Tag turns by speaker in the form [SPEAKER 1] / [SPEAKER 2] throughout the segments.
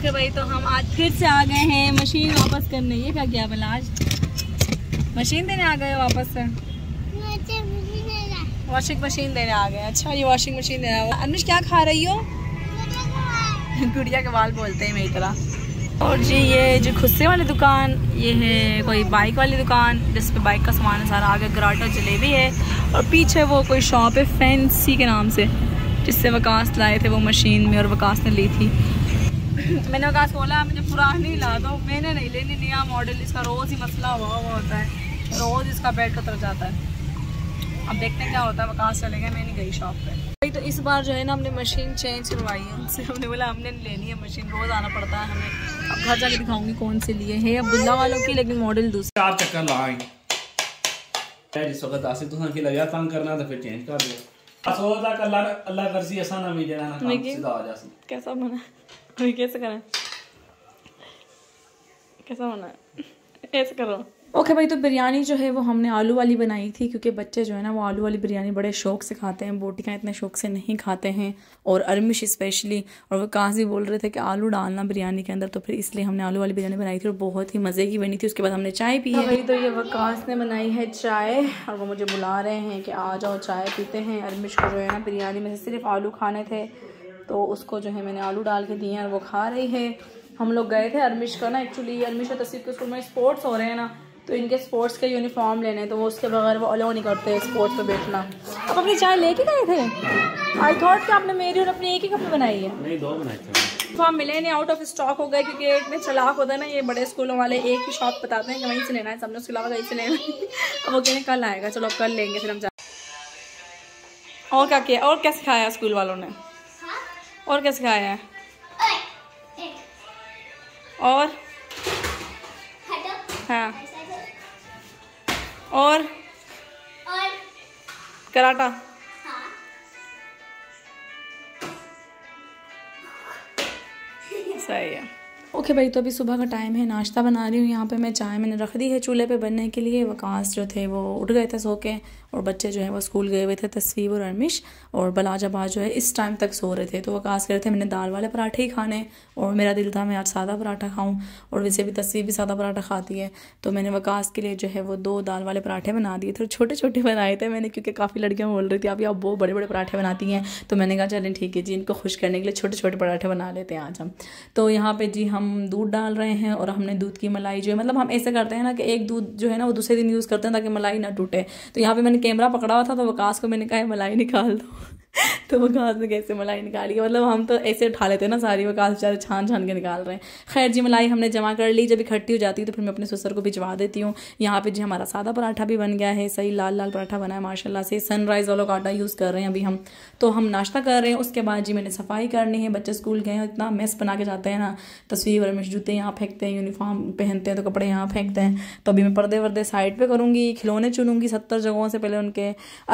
[SPEAKER 1] Okay भाई तो हम आज फिर से आ गए हैं मशीन वापस करने ये क्या क्या बोला आज मशीन देने आ गए वापस से वॉशिंग मशीन देने आ गए अच्छा ये वॉशिंग मशीन देने हुआ अनुज क्या खा रही हो गुड़िया के बाल बोलते हैं मेरी तरह और जी ये जो खुस्से वाली दुकान ये है कोई बाइक वाली दुकान जिस पे बाइक का सामान है सारा आगे ग्राटा जलेबी है और पीछे वो कोई शॉप है फैंसी के नाम से जिससे वकास लाए थे वो मशीन में और वकास ने ली थी मैंने कहा सोलह मुझे पुरानी ला दो मैंने नहीं लेनी नया मॉडल इसका रोज़ ही मसला हुआ हुआ होता है रोज़ इसका बेड उतर जाता है अब देखते हैं क्या होता है कहाँ चले गए मैं नहीं गई शॉप पर भाई तो इस बार जो है ना हमने मशीन चेंज करवाई है उनसे हमने बोला हमने लेनी है मशीन रोज़ आना पड़ता है हमें अब घर जाके दिखाऊंगी कौन से लिए है अब्दुल्ला वालों की लेकिन मॉडल दूसरे आप चक्कर लाए इस वक्त आसिफ तो की लगा तंग करना तो फिर चेंज कर दे दिया अल्लाह अल्लाह करसी ऐसा ना भी देना ना सीधा आ जासी कैसा बना अभी कैसे करें कैसा होना है ऐसे करो ओके okay भाई तो बिरयानी जो है वो हमने आलू वाली बनाई थी क्योंकि बच्चे जो है ना वो आलू वाली बिरयानी बड़े शौक से खाते हैं बोटियाँ इतने शौक से नहीं खाते हैं और अरमिश स्पेशली और वो से बोल रहे थे कि आलू डालना बिरयानी के अंदर तो फिर इसलिए हमने आलू वाली बिरयानी बनाई थी और बहुत ही मज़े की बनी थी उसके बाद हमने चाय पी हाँ है भाई तो ये वकास ने बनाई है चाय और वो मुझे बुला रहे हैं कि आ जाओ चाय पीते हैं अरमिश को जो है ना बिरयानी में सिर्फ आलू खाने थे तो उसको जो है मैंने आलू डाल के दिए हैं और वो खा रही है हम लोग गए थे अरमिश का ना एक्चुअली अरमिश और तस्वीर के स्कूल में स्पोर्ट्स हो रहे हैं ना तो इनके स्पोर्ट्स के यूनिफॉर्म लेने तो वो उसके बगैर वो अलाउ नहीं करते स्पोर्ट्स पर बैठना आप अपनी चाय लेके गए थे आई थॉट कि आपने मेरी और अपनी एक ही कप में बनाई है नहीं दो तो आप मिले नहीं आउट ऑफ स्टॉक हो गए क्योंकि इतने चलाक होता है ना ये बड़े स्कूलों वाले एक ही शॉप बताते हैं कि वहीं से लेना है सबने उसके अलावा कहीं से लेना है अब वो कहने कल आएगा चलो कल लेंगे फिर हम और क्या किया और क्या सिखाया स्कूल वालों ने और क्या सिखाया है और हाँ और कराटा हाँ। सही है ओके भाई तो अभी सुबह का टाइम है नाश्ता बना रही हूँ यहाँ पे मैं चाय मैंने रख दी है चूल्हे पे बनने के लिए वकास जो थे वो उठ गए थे सो के और बच्चे जो है वो स्कूल गए हुए थे तस्वीर और अरमिश और बलाजाबाद जो है इस टाइम तक सो रहे थे तो वकास कह रहे थे मैंने दाल वाले पराठे ही खाने और मेरा दिल था मैं आज सादा पराठा खाऊँ और वैसे भी तस्वीर भी सादा पराठा खाती है तो मैंने वकास के लिए जो है वो दो दाल वाले पराठे बना दिए थे और छोटे छोटे बनाए थे मैंने क्योंकि काफ़ी लड़कियाँ बोल रही थी अभी आप बहुत बड़े बड़े पराठे बनाती हैं तो मैंने कहा चलें ठीक है जी इनको खुश करने के लिए छोटे छोटे पराठे बना लेते हैं आज हम तो यहाँ पर जी हम दूध डाल रहे हैं और हमने दूध की मलाई जो है मतलब हम ऐसे करते हैं ना कि एक दूध जो है ना वो दूसरे दिन यूज़ करते हैं ताकि मलाई ना टूटे तो यहाँ पे मैंने कैमरा पकड़ा हुआ था तो वकास को मैंने कहा मलाई निकाल दो तो वो घास में कैसे मलाई निकाली मतलब हम तो ऐसे उठा लेते हैं ना सारी वो घास बेचारे छान छान के निकाल रहे हैं खैर जी मलाई हमने जमा कर ली जब इकट्ठी हो जाती है तो फिर मैं अपने ससुर को भिजवा देती हूँ यहाँ पे जी हमारा सादा पराठा भी बन गया है सही लाल लाल पराठा बना है माशाला से सनराइज़ वालों का आटा यूज़ कर रहे हैं अभी हम तो हम नाश्ता कर रहे हैं उसके बाद जी मैंने सफाई करनी है बच्चे स्कूल गए हैं इतना मेस बना के जाते हैं ना तस्वीर वगैरह में जूते यहाँ फेंकते हैं यूनिफॉर्म पहनते हैं तो कपड़े यहाँ फेंकते हैं तो अभी मैं पर्दे वर्दे साइड पर करूँगी खिलौने चुनूंगी सत्तर जगहों से पहले उनके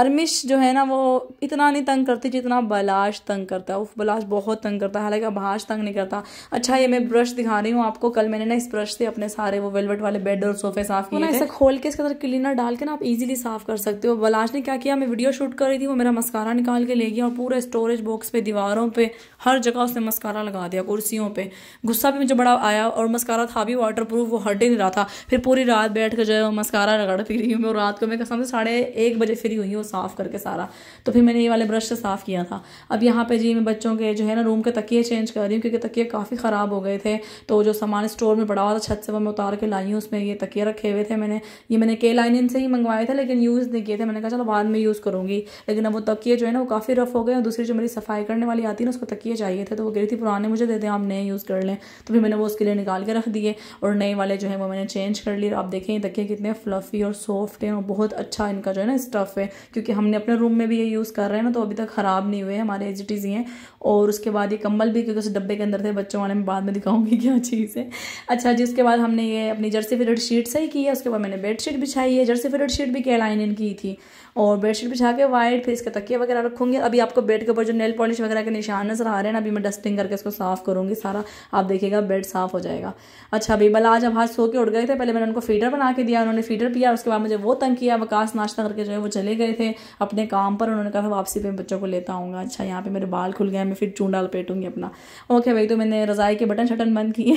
[SPEAKER 1] अरमिश जो है ना वो इतना नहीं तंग करते जितना बलाश तंग करता है उफ बलाश बहुत तंग करता है हालांकि अभाष तंग नहीं करता अच्छा ये मैं ब्रश दिखा रही हूँ आपको कल मैंने ना इस ब्रश से अपने सारे वो वेलवेट वाले बेड और सोफे साफ किए ऐसा खोल के इसके अंदर क्लीनर डाल के ना आप इजिली साफ कर सकते हो बलाश ने क्या किया मैं वीडियो शूट कर रही थी वो मेरा मस्कारा निकाल के ले गया और पूरे स्टोरेज बॉक्स पे दीवारों पर हर जगह उसने मस्कारा लगा दिया कुर्सियों पर गुस्सा भी मुझे बड़ा आया और मस्कारा था भी वाटर प्रूफ वो हट ही नहीं रहा था फिर पूरी रात बैठ कर जो है मस्कारा रगड़ फिर रही हूँ मैं रात को मैं कसम से साढ़े एक बजे फ्री हुई वो साफ करके सारा तो फिर मैंने ये वाले ब्रश से से साफ़ किया था अब यहाँ पे जी मैं बच्चों के जो है ना रूम के तकिए चेंज कर रही हूँ क्योंकि तकिए काफ़ी ख़राब हो गए थे तो जो सामान स्टोर में पड़ा हुआ था छत से वो मैं उतार के लाई हूँ उसमें ये तकिए रखे हुए थे मैंने ये मैंने के लाइन से ही मंगवाए थे लेकिन यूज़ नहीं किए थे मैंने कहा चलो बाद में यूज़ करूँगी लेकिन अब वो तकिए जो है ना वो काफ़ी रफ़ हो गए और दूसरी जो मेरी सफाई करने वाली आती है ना उसको तकिए चाहिए थे तो वो गिरी थी पुराने मुझे दे दें आप नए यूज़ कर लें तो फिर मैंने वो उसके लिए निकाल के रख दिए और नए वाले जो है वो मैंने चेंज कर लिए आप देखें तकिए कितने फ्लफ़ी और सॉफ्ट हैं और बहुत अच्छा इनका जो है ना स्टफ़ है क्योंकि हमने अपने रूम में भी ये यूज़ कर रहे हैं ना तो अभी तक तक ख़राब नहीं हुए हमारे एज इट इज़ ही हैं और उसके बाद ये कम्बल भी क्योंकि उस डब्बे के अंदर थे बच्चों वाले मैं बाद में दिखाऊंगी क्या चीज़ है अच्छा जी उसके बाद हमने ये अपनी जर्सी फिटेड शीट सही की है उसके बाद मैंने बेड शीट बिछाई है जर्सी फिटेड शीट भी क्या लाइन की थी और बेड शीट बिछा के वाइट फिर इसके तकिए वगैरह रखूँगी अभी आपको बेड के ऊपर जो नेल पॉलिश वगैरह के निशान नजर आ रहे हैं अभी मैं डस्टिंग करके इसको साफ़ करूँगी सारा आप देखिएगा बेड साफ़ हो जाएगा अच्छा अभी बला आज अब हाथ सो के उठ गए थे पहले मैंने उनको फीडर बना के दिया उन्होंने फीडर पिया उसके बाद मुझे वो तंग किया वकास नाश्ता करके जो है वो चले गए थे अपने काम पर उन्होंने कहा वापसी पे बच्चों बच्चों को लेता आऊँगा अच्छा यहाँ पे मेरे बाल खुल गए मैं फिर चूंडा लपेटूंगी अपना ओके भाई तो मैंने रज़ाई के बटन शटन बंद किए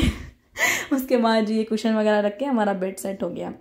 [SPEAKER 1] उसके बाद जी ये कुशन वगैरह रख के हमारा बेड सेट हो गया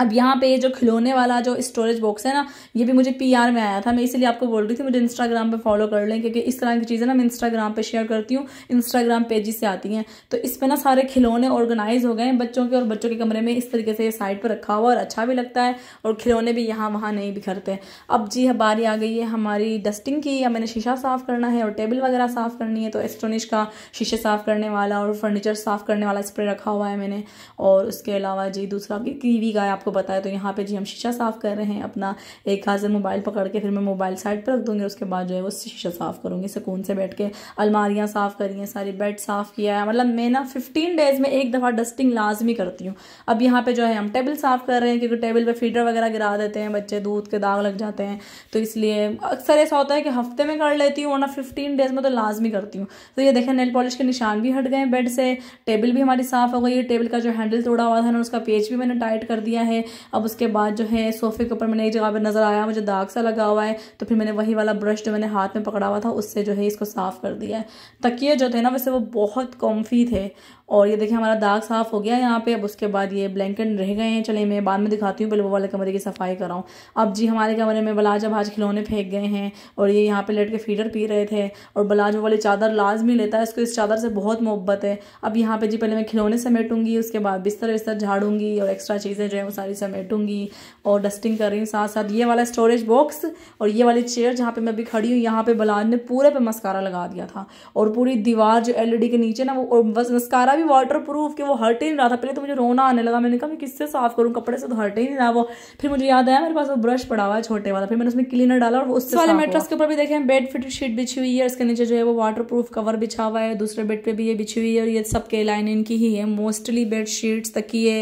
[SPEAKER 1] अब यहाँ पे जो खिलौने वाला जो स्टोरेज बॉक्स है ना ये भी मुझे पीआर में आया था मैं इसलिए आपको बोल रही थी मुझे इंस्टाग्राम पे फॉलो कर लें क्योंकि इस तरह की चीज़ें ना मैं इंस्टाग्राम पे शेयर करती हूँ इंस्टाग्राम पेजेस से आती हैं तो इस पर ना सारे खिलौने ऑर्गेनाइज हो गए हैं बच्चों के और बच्चों के कमरे में इस तरीके से साइड पर रखा हुआ और अच्छा भी लगता है और खिलौने भी यहाँ वहाँ नहीं बिखरते अब जी बारी आ गई है हमारी डस्टिंग की या मैंने शीशा साफ़ करना है और टेबल वगैरह साफ़ करनी है तो एस्टोनिश का शीशे साफ़ करने वाला और फर्नीचर साफ़ करने वाला स्प्रे रखा हुआ है मैंने और उसके अलावा जी दूसरा कीवी का आप आपको बताया तो यहाँ पे जी हम शीशा साफ़ कर रहे हैं अपना एक हाथ से मोबाइल पकड़ के फिर मैं मोबाइल साइड पर रख दूँगी उसके बाद जो है वो शीशा साफ़ करूँगी सुकून से बैठ के अलमारियाँ साफ़ करी हैं सारे बेड साफ़ किया है मतलब मैं ना फिफ्टीन डेज़ में एक दफ़ा डस्टिंग लाजमी करती हूँ अब यहाँ पर जो है हम टेबल साफ़ कर रहे हैं क्योंकि टेबल पर फीडर वगैरह गिरा देते हैं बच्चे दूध के दाग लग जाते हैं तो इसलिए अक्सर ऐसा होता है कि हफ्ते में कर लेती हूँ वरना फिफ्टीन डेज़ में तो लाजमी करती हूँ तो ये देखें नेल पॉलिश के निशान भी हट गए बेड से टेबल भी हमारी साफ़ हो गई है टेबल का जो हैंडल तोड़ा हुआ था ना उसका पेज भी मैंने टाइट कर दिया है है अब उसके बाद जो है सोफे के ऊपर मैंने एक जगह पर नज़र आया मुझे दाग सा लगा हुआ है तो फिर मैंने वही वाला ब्रश जो मैंने हाथ में पकड़ा हुआ था उससे जो है इसको साफ़ कर दिया है तकिए जो थे ना वैसे वो बहुत कॉम्फी थे और ये देखिए हमारा दाग साफ हो गया यहाँ पे अब उसके बाद ये ब्लैंकेट रह गए हैं चले मैं बाद में दिखाती हूँ पहले वो वाले कमरे की सफाई कराऊँ अब जी हमारे कमरे में बलाज अब आज खिलौने फेंक गए हैं और ये यहाँ पे लेट के फीडर पी रहे थे और बलाज वो वाली चादर लाजमी लेता है इसको इस चादर से बहुत मोहब्बत है अब यहाँ पर जी पहले मैं खिलौने समेटूंगी उसके बाद बिस्तर बिस्तर झाड़ूंगी और एक्स्ट्रा चीज़ें जो है वो सारी समेटूँगी और डस्टिंग कर रही हूँ साथ साथ ये वाला स्टोरेज बॉक्स और ये वाली चेयर जहाँ पर मैं अभी खड़ी हूँ यहाँ पे बलाज ने पूरे पे मस्कारा लगा दिया था और पूरी दीवार जो एल e के नीचे ना वो बस मस्कारा भी वाटर प्रूफ कि वो हट ही नहीं रहा था पहले तो मुझे रोना आने लगा मैंने कहा मैं किससे साफ करूँ कपड़े से तो हट ही नहीं रहा वो फिर मुझे याद आया मेरे पास वो ब्रश पड़ा हुआ है छोटे वाला फिर मैंने उसमें क्लीनर डाला और उस वाले मेट्रस के ऊपर भी देखें बेड फिट शीट बिछी हुई है उसके नीचे जो है वो वाटर प्रूफ कवर बिछा हुआ है दूसरे बेड पर भी ये बिछी हुई है और ये सब के लाइन इनकी ही है मोस्टली बेड शीट्स तकिए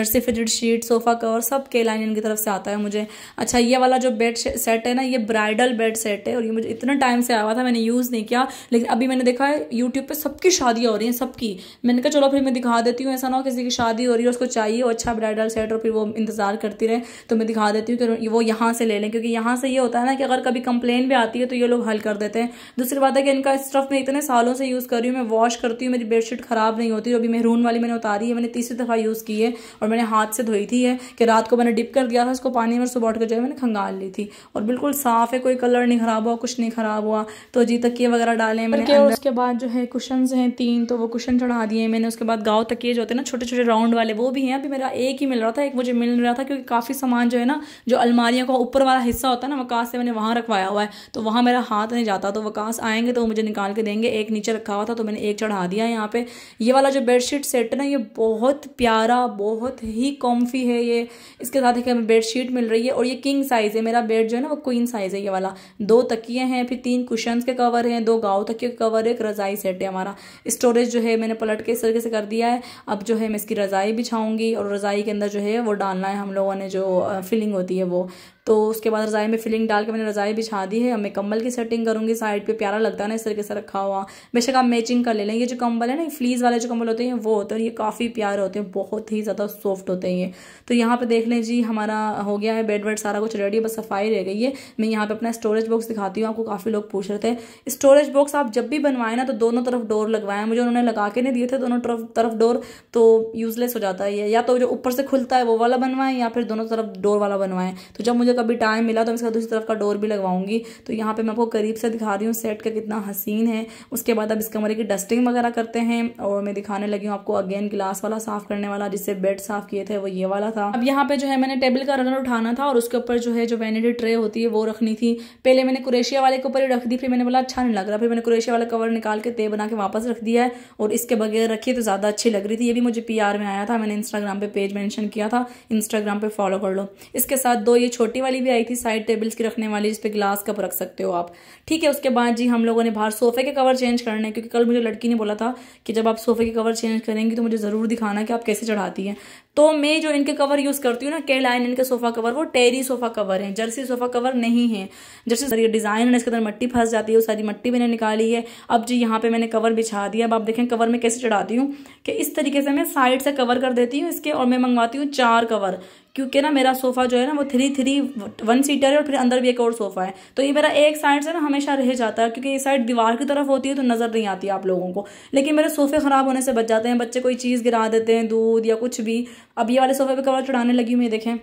[SPEAKER 1] jersey fitted sheet sofa cover सब के लाइन इनकी तरफ से आता है मुझे अच्छा ये वाला जो बेड सेट है ना ये ब्राइडल बेड सेट है और ये मुझे इतना टाइम से आया था मैंने यूज़ नहीं किया लेकिन अभी मैंने देखा है यूट्यूब पर सबकी शादियाँ हो रही हैं सबकी मैंने कहा चलो फिर मैं दिखा देती हूँ ऐसा ना हो किसी की शादी हो रही है उसको चाहिए और अच्छा ब्राइडल सेट और फिर वो इंतज़ार करती रहे तो मैं दिखा देती हूँ कि वो यहाँ से ले लें क्योंकि यहाँ से ये होता है ना कि अगर कभी कंप्लेन भी आती है तो ये लोग हल कर देते हैं दूसरी बात है कि इनका स्टफ़ मैं इतने सालों से यूज़ कर रही हूँ मैं वॉश करती हूँ मेरी बेडशीट ख़राब नहीं होती अभी मेहरून वाली मैंने उतारी है मैंने तीसरी दफ़ा यूज़ की है और मैंने हाथ से धोई थी है कि रात को मैंने डिप कर दिया था उसको पानी में सुबह उठ कर जो है मैंने खंगाल ली थी और बिल्कुल साफ़ है कोई कलर नहीं ख़राब हुआ कुछ नहीं ख़राब हुआ तो जी तकिए वगैरह डालें मैंने उसके बाद जो है कुशन हैं तीन तो वो कुशन चढ़ा दिए हैं मैंने उसके बाद गाँव तकिए जो होते हैं ना छोटे छोटे राउंड वाले वो भी हैं अभी मेरा एक ही मिल रहा था एक मुझे मिल रहा था क्योंकि काफ़ी सामान जो है ना जो अलमारियों का ऊपर वाला हिस्सा होता है ना वकास से मैंने वहाँ रखवाया हुआ है तो वहाँ मेरा हाथ नहीं जाता तो वकास आएंगे तो वो मुझे निकाल के देंगे एक नीचे रखा हुआ था तो मैंने एक चढ़ा दिया यहाँ पे ये वाला जो बेडशीट सेट है ना ये बहुत प्यारा बहुत ही कॉम्फी है ये इसके साथ एक हमें बेडशीट मिल रही है और ये किंग साइज़ है मेरा बेड जो है ना वो क्वीन साइज़ है ये वाला दो तकिए हैं फिर तीन कुशंस के कवर हैं दो गाँव तकिए के कवर एक रज़ाई सेट है हमारा स्टोरेज जो है मैंने पलट के इस तरीके से कर दिया है अब जो है मैं इसकी रज़ाई बिछाऊंगी और रज़ाई के अंदर जो है वो डालना है हम लोगों ने जो फिलिंग होती है वो तो उसके बाद रज़ाई में फिलिंग डाल के मैंने रज़ाई बिछा दी है अब मैं कंबल की सेटिंग करूंगी साइड पर प्यारा लगता है ना इस तरीके से रखा हुआ बेशक आप मैचिंग कर ले लें ये जो कम्बल है ना फ्लीज़ वाले जो कंबल होते हैं वो होते हैं ये काफ़ी प्यारे होते हैं बहुत ही ज़्यादा सॉफ्ट होते हैं ये तो यहाँ पे देख लें जी हमारा हो गया है बेड वेड सारा कुछ रेडी है बस सफाई रह गई है मैं यहाँ पे अपना स्टोरेज बॉक्स दिखाती हूँ आपको काफ़ी लोग पूछ रहे थे स्टोरेज बॉक्स आप जब भी बनवाए ना तो दोनों तरफ डोर लगवाएं मुझे उन्होंने लगा के नहीं दिए थे दोनों तरफ तरफ डोर तो यूज़लेस हो जाता है या तो जो ऊपर से खुलता है वो वाला बनवाएं या फिर दोनों तरफ डोर वाला बनवाएं तो जब मुझे मुझे कभी टाइम मिला तो मैं इसका दूसरी तरफ का डोर भी लगवाऊंगी तो यहाँ पे मैं आपको करीब से दिखा रही हूँ सेट का कितना हसीन है उसके बाद अब इस कमरे की डस्टिंग वगैरह करते हैं और मैं दिखाने लगी हूँ आपको अगेन गिलास वाला साफ करने वाला जिससे बेड साफ किए थे वो ये वाला था अब यहाँ पे जो है मैंने टेबल का रनर उठाना था और उसके ऊपर जो है जो वैनिटी ट्रे होती है वो रखनी थी पहले मैंने कुरेशिया वाले के ऊपर ही रख दी फिर मैंने बोला अच्छा नहीं लग रहा फिर मैंने कुरेशिया वाला कवर निकाल के ते बना के वापस रख दिया है और इसके बगैर रखी तो ज़्यादा अच्छी लग रही थी ये भी मुझे पी में आया था मैंने इंस्टाग्राम पे पेज मैंशन किया था इंस्टाग्राम पे फॉलो कर लो इसके साथ दो ये छोटी छोटी वाली भी आई थी साइड टेबल्स की रखने वाली जिसपे ग्लास कप रख सकते हो आप ठीक है उसके बाद जी हम लोगों ने बाहर सोफे के कवर चेंज करने क्योंकि कल मुझे लड़की ने बोला था कि जब आप सोफे के कवर चेंज करेंगी तो मुझे ज़रूर दिखाना कि आप कैसे चढ़ाती हैं तो मैं जो इनके कवर यूज़ करती हूँ ना के लाइन इनके सोफा कवर वो टेरी सोफा कवर है जर्सी सोफा कवर नहीं है जर्सी ये डिज़ाइन है इसके अंदर मट्टी फंस जाती है वो सारी मट्टी मैंने निकाली है अब जी यहाँ पे मैंने कवर बिछा दिया अब आप देखें कवर में कैसे चढ़ाती हूँ कि इस तरीके से मैं साइड से कवर कर देती हूँ इसके और मैं मंगवाती हूँ चार कवर क्योंकि ना मेरा सोफ़ा जो है ना वो थ्री थ्री वन सीटर है और फिर अंदर भी एक और सोफ़ा है तो ये मेरा एक साइड से ना हमेशा रह जाता है क्योंकि ये साइड दीवार की तरफ होती है तो नज़र नहीं आती आप लोगों को लेकिन मेरे सोफ़े ख़राब होने से बच जाते हैं बच्चे कोई चीज़ गिरा देते हैं दूध या कुछ भी अब ये वाले सोफ़े पर कवर चढ़ाने लगी हुई देखें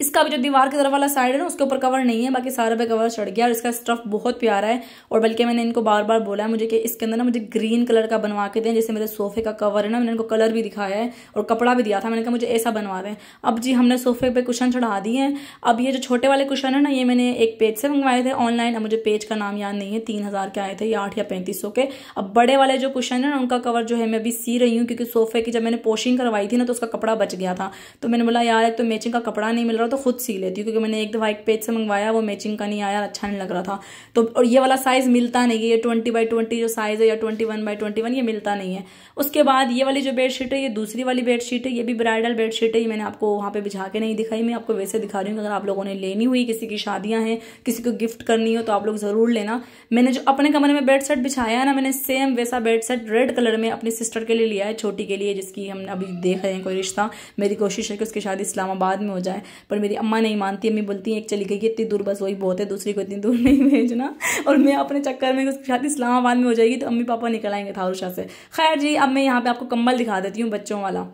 [SPEAKER 1] इसका भी जो दीवार की तरफ वाला साइड है ना उसके ऊपर कवर नहीं है बाकी सारे पे कवर चढ़ गया और इसका स्टफ बहुत प्यारा है और बल्कि मैंने इनको बार बार बोला है मुझे कि इसके अंदर ना मुझे ग्रीन कलर का बनवा के दें जैसे मेरे सोफे का कवर है ना मैंने इनको कलर भी दिखाया है और कपड़ा भी दिया था मैंने कहा मुझे ऐसा बनवा दें अब जी हमने सोफे पर कुशन चढ़ा दिए हैं अब ये जो छोटे वाले कुशन है ना ये मैंने एक पेज से मंगवाए थे ऑनलाइन अब मुझे पेज का नाम याद नहीं है तीन हज़ार के आए थे या आठ या पैंतीस सौ के अब बड़े वाले जो कुशन है ना उनका कवर जो है मैं अभी सी रही हूँ क्योंकि सोफे की जब मैंने पोशिंग करवाई थी ना तो उसका कपड़ा बच गया था तो मैंने बोला यार एक तो मैचिंग का कपड़ा नहीं मिल रहा रहा तो खुद सी लेती हूँ क्योंकि मैंने एक दफ़ा एक पेज से मंगवाया वो मैचिंग का नहीं आया अच्छा नहीं लग रहा था तो और ये वाला साइज़ मिलता नहीं है ये ट्वेंटी बाई ट्वेंटी जो साइज़ है या twenty one by twenty one ये मिलता नहीं है उसके बाद ये वाली जो बेडशीट है ये दूसरी वाली बेडशीट है ये भी ब्राइडल बेडशीट है ये मैंने आपको वहाँ पर बिछा के नहीं दिखाई मैं आपको वैसे दिखा रही हूँ अगर आप लोगों ने लेनी हुई किसी की शादियाँ हैं किसी को गिफ्ट करनी हो तो आप लोग ज़रूर लेना मैंने जो अपने कमरे में बेड सेट बिछाया है ना मैंने सेम वैसा बेड सेट रेड कलर में अपनी सिस्टर के लिए लिया है छोटी के लिए जिसकी हम अभी देख रहे हैं कोई रिश्ता मेरी कोशिश है कि उसकी शादी इस्लामाबाद में हो जाए पर पर मेरी अम्मा नहीं मानती अम्मी बोलती हैं एक चली गई इतनी दूर बस वही बहुत है दूसरी को इतनी दूर नहीं भेजना और मैं अपने चक्कर में उसके साथ इस्लामाबाद में हो जाएगी तो अम्मी पापा निकल आएंगे थारू से खैर जी अब मैं यहाँ पे आपको कम्बल दिखा देती हूँ बच्चों वाला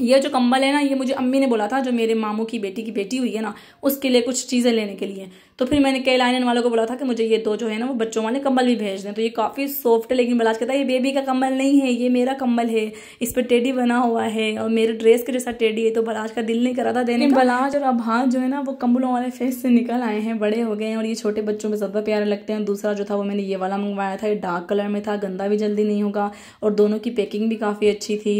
[SPEAKER 1] ये जो कम्बल है ना ये मुझे अम्मी ने बोला था जो मेरे मामू की बेटी की बेटी हुई है ना उसके लिए कुछ चीज़ें लेने के लिए तो फिर मैंने कई लाइन वालों को बोला था कि मुझे ये दो जो है ना वो बच्चों वाले कंबल भी भेज दें तो ये काफ़ी सॉफ्ट है लेकिन बलाज कहता है ये बेबी का कंबल नहीं है ये मेरा कंबल है इस पर टेडी बना हुआ है और मेरे ड्रेस के जैसा टेडी है तो बलाज का दिल नहीं करा था देने बलाज और अभाज जो है ना वो कम्बलों वाले फेस से निकल आए हैं बड़े हो गए हैं और ये छोटे बच्चों में ज़्यादा प्यारे लगते हैं दूसरा जो था वो मैंने ये वाला मंगवाया था ये डार्क कलर में था गंदा भी जल्दी नहीं होगा और दोनों की पैकिंग भी काफ़ी अच्छी थी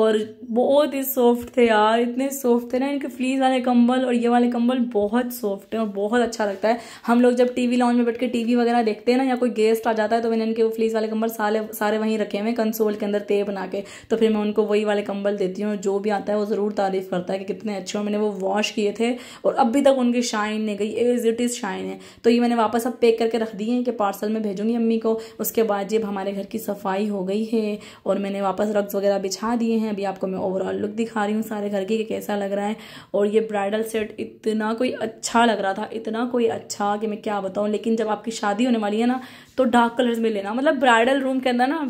[SPEAKER 1] और बहुत ही सॉफ्ट थे यार इतने सॉफ्ट थे ना इनके फ्लीस वाले कंबल और ये वाले कंबल बहुत सॉफ्ट हैं और बहुत अच्छा लगता है हम लोग जब टीवी लॉन्च में बैठ के टीवी वगैरह देखते हैं ना या कोई गेस्ट आ जाता है तो मैंने इनके वो फ्लीस वाले कंबल सारे सारे वहीं रखे हुए कंसोल के अंदर ते बना के तो फिर मैं उनको वही वाले कंबल देती हूँ जो भी आता है वो ज़रूर तारीफ़ करता है कि कितने अच्छे हैं मैंने वो वॉश किए थे और अभी तक उनकी शाइन नहीं गई एज इट इज़ शाइन है तो ये मैंने वापस अब पैक करके रख दिए हैं कि पार्सल में भेजूँगी अम्मी को उसके बाद जब हमारे घर की सफाई हो गई है और मैंने वापस रग्स वगैरह बिछा दिए हैं अभी आपको मैं ओवरऑल लुक दिखा रही हूँ सारे घर के कि कैसा लग रहा है और ये ब्राइडल सेट इतना कोई अच्छा लग रहा था इतना कोई अच्छा कि मैं क्या बताऊँ लेकिन जब आपकी शादी होने वाली है ना तो डार्क कलर्स में लेना मतलब ब्राइडल रूम के अंदर ना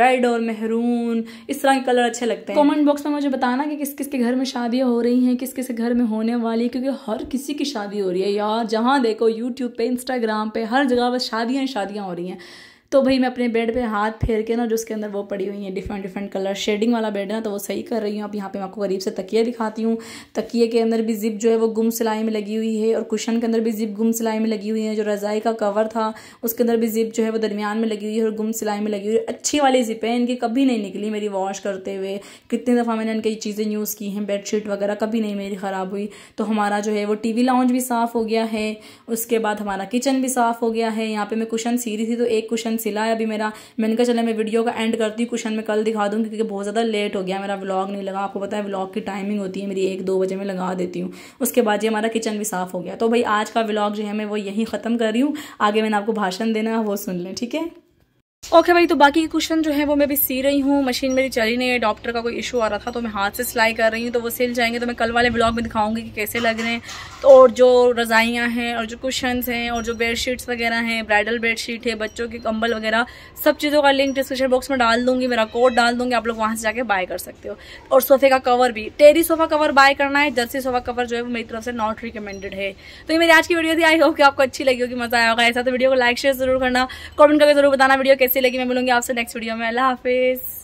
[SPEAKER 1] रेड और मेहरून इस तरह के कलर अच्छे लगते हैं कॉमेंट बॉक्स में मुझे बताना कि किस किस के घर में शादियाँ हो रही हैं किस किस के घर में होने वाली है क्योंकि हर किसी की शादी हो रही है यार जहाँ देखो यूट्यूब पे इंस्टाग्राम पे हर जगह बस शादियाँ ही शादियाँ हो रही हैं तो भाई मैं अपने बेड पे हाथ फेर के ना जो उसके अंदर वो पड़ी हुई है डिफरेंट डिफरेंट कलर शेडिंग वाला बेड है ना तो वो सही कर रही हूँ अब यहाँ पे मैं आपको करीब से तकिया दिखाती हूँ तकिए के अंदर भी जिप जो है वो गुम सिलाई में लगी हुई है और कुशन के अंदर भी जिप गुम सिलाई में लगी हुई है जो रज़ाई का कवर था उसके अंदर भी जिप जो है वो दरमियान में लगी हुई है और गुम सिलाई में लगी हुई है अच्छी वाली जिप है इनकी कभी नहीं निकली मेरी वॉश करते हुए कितनी दफ़ा मैंने इनकी चीज़ें यूज़ की हैं बेडशीट वगैरह कभी नहीं मेरी ख़राब हुई तो हमारा जो है वो टी वी भी साफ़ हो गया है उसके बाद हमारा किचन भी साफ़ हो गया है यहाँ पर मैं कुशन सीरी थी तो एक कुशन सिला है अभी मेरा मैंने कहा चले मैं वीडियो का एंड करती हूँ क्वेश्चन में कल दिखा दूँगी क्योंकि बहुत ज़्यादा लेट हो गया मेरा व्लॉग नहीं लगा आपको पता है व्लॉग की टाइमिंग होती है मेरी एक दो बजे में लगा देती हूँ उसके बाद ये हमारा किचन भी साफ़ हो गया तो भाई आज का व्लॉग जो है मैं वो यहीं ख़त्म कर रही हूँ आगे मैंने आपको भाषण देना वो सुन लें ठीक है ओके okay भाई तो बाकी के क्वेश्चन जो है वो मैं भी सी रही हूँ मशीन मेरी चली नहीं है डॉक्टर का कोई इशू आ रहा था तो मैं हाथ से सिलाई कर रही हूँ तो वो सिल जाएंगे तो मैं कल वाले ब्लॉग में दिखाऊंगी कि कैसे लग रहे हैं तो और जो रज़ाइयाँ हैं और जो क्वेश्चन हैं और जो बेडशीट्स वगैरह हैं ब्राइडल बेडशीट है बच्चों के कंबल वगैरह सब चीज़ों का लिंक डिस्क्रिप्शन बॉक्स में डाल दूंगी मेरा कोड डाल दूंगी आप लोग वहाँ से जाकर बाय कर सकते हो और सोफे का कवर भी टेरी सोफा कवर बाय करना है जर्सी सोफा कवर जो है वो मेरी तरफ से नॉट रिकमेंडेड है तो ये मेरी आज की वीडियो थी आई होप कि आपको अच्छी लगी होगी मजा आया होगा ऐसा तो वीडियो को लाइक शेयर जरूर करना कॉमेंट करके जरूर बताना वीडियो कैसे कैसी लगी मैं बोलूँगी आपसे नेक्स्ट वीडियो में अल्लाह हाफिज़